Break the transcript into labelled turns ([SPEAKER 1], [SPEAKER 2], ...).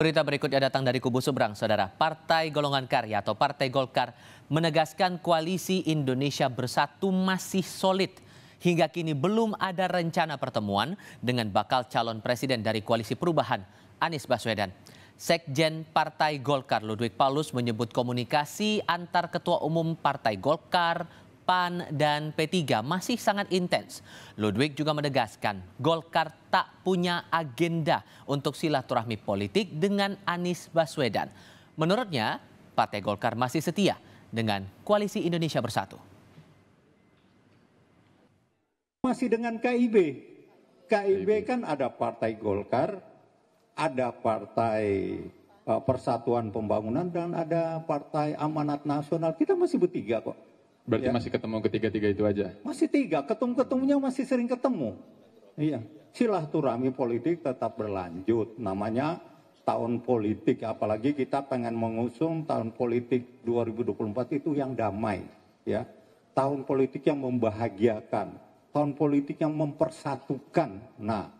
[SPEAKER 1] Berita berikutnya datang dari kubu seberang, saudara. Partai Golongan Karya atau Partai Golkar menegaskan koalisi Indonesia Bersatu masih solid. Hingga kini belum ada rencana pertemuan dengan bakal calon presiden dari koalisi perubahan, Anies Baswedan. Sekjen Partai Golkar Ludwig Paulus menyebut komunikasi antar ketua umum Partai Golkar, PAN, dan P3 masih sangat intens. Ludwig juga menegaskan Golkar tak punya agenda untuk silaturahmi politik dengan Anies Baswedan. Menurutnya, Partai Golkar masih setia dengan Koalisi Indonesia Bersatu.
[SPEAKER 2] Masih dengan KIB. KIB kan ada Partai Golkar, ada Partai eh, Persatuan Pembangunan dan ada Partai Amanat Nasional. Kita masih
[SPEAKER 3] bertiga kok. Berarti ya. masih ketemu ketiga-tiga itu aja?
[SPEAKER 2] Masih tiga, ketum-ketumnya masih sering ketemu. Iya, silaturahmi politik tetap berlanjut. Namanya tahun politik, apalagi kita pengen mengusung tahun politik 2024 itu yang damai, ya. Tahun politik yang membahagiakan, tahun politik yang mempersatukan. Nah,